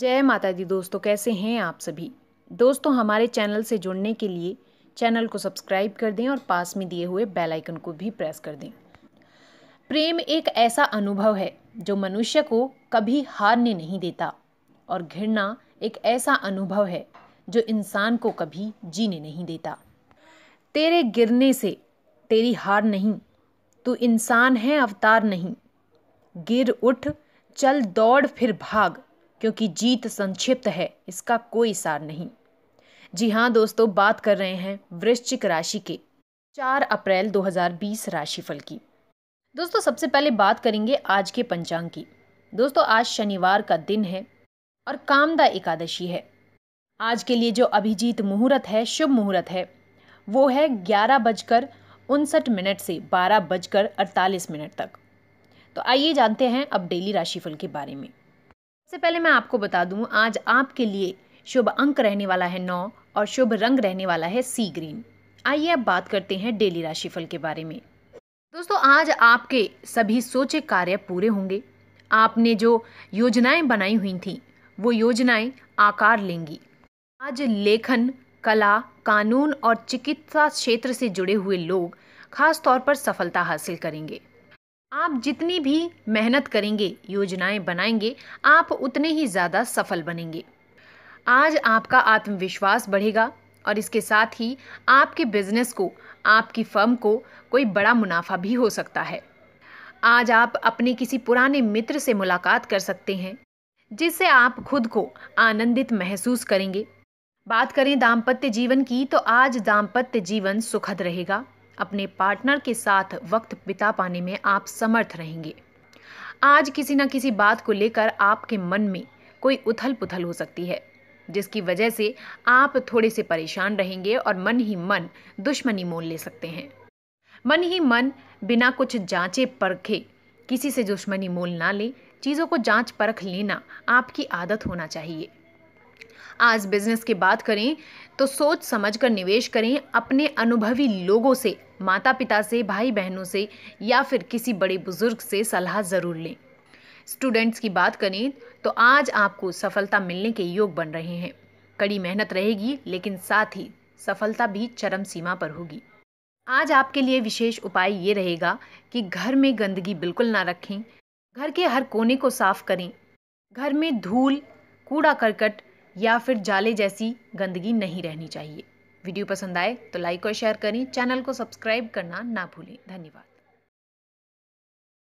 जय माता दी दोस्तों कैसे हैं आप सभी दोस्तों हमारे चैनल से जुड़ने के लिए चैनल को सब्सक्राइब कर दें और पास में दिए हुए बेल आइकन को भी प्रेस कर दें प्रेम एक ऐसा अनुभव है जो मनुष्य को कभी हारने नहीं देता और घृणा एक ऐसा अनुभव है जो इंसान को कभी जीने नहीं देता तेरे गिरने से तेरी हार नहीं तू इंसान है अवतार नहीं गिर उठ चल दौड़ फिर भाग क्योंकि जीत संक्षिप्त है इसका कोई सार नहीं जी हाँ दोस्तों बात कर रहे हैं वृश्चिक राशि के 4 अप्रैल 2020 राशिफल की दोस्तों सबसे पहले बात करेंगे आज के पंचांग की दोस्तों आज शनिवार का दिन है और कामदा एकादशी है आज के लिए जो अभिजीत मुहूर्त है शुभ मुहूर्त है वो है ग्यारह बजकर उनसठ मिनट से बारह बजकर अड़तालीस मिनट तक तो आइए जानते हैं अब डेली राशिफल के बारे में सबसे पहले मैं आपको बता दूं आज आपके लिए शुभ अंक रहने वाला है नौ और शुभ रंग रहने वाला है सी ग्रीन आइए अब बात करते हैं डेली राशिफल के बारे में दोस्तों आज आपके सभी सोचे कार्य पूरे होंगे आपने जो योजनाएं बनाई हुई थी वो योजनाएं आकार लेंगी आज लेखन कला कानून और चिकित्सा क्षेत्र से जुड़े हुए लोग खास तौर पर सफलता हासिल करेंगे आप जितनी भी मेहनत करेंगे योजनाएं बनाएंगे आप उतने ही ज़्यादा सफल बनेंगे आज आपका आत्मविश्वास बढ़ेगा और इसके साथ ही आपके बिजनेस को आपकी फर्म को कोई बड़ा मुनाफा भी हो सकता है आज आप अपने किसी पुराने मित्र से मुलाकात कर सकते हैं जिससे आप खुद को आनंदित महसूस करेंगे बात करें दाम्पत्य जीवन की तो आज दाम्पत्य जीवन सुखद रहेगा अपने पार्टनर के साथ वक्त बिता पाने में आप समर्थ रहेंगे आज किसी न किसी बात को लेकर आपके मन में कोई उथल पुथल हो सकती है जिसकी वजह से आप थोड़े से परेशान रहेंगे और मन ही मन दुश्मनी मोल ले सकते हैं मन ही मन बिना कुछ जांचे परखे किसी से दुश्मनी मोल ना ले चीज़ों को जांच परख लेना आपकी आदत होना चाहिए आज बिजनेस की बात करें तो सोच समझ कर निवेश करें अपने अनुभवी लोगों से माता पिता से भाई बहनों से या फिर किसी बड़े बुजुर्ग से सलाह ज़रूर लें स्टूडेंट्स की बात करें तो आज आपको सफलता मिलने के योग बन रहे हैं कड़ी मेहनत रहेगी लेकिन साथ ही सफलता भी चरम सीमा पर होगी आज आपके लिए विशेष उपाय ये रहेगा कि घर में गंदगी बिल्कुल ना रखें घर के हर कोने को साफ करें घर में धूल कूड़ा करकट या फिर जाले जैसी गंदगी नहीं रहनी चाहिए वीडियो पसंद आए तो लाइक और शेयर करें चैनल को सब्सक्राइब करना ना भूलें धन्यवाद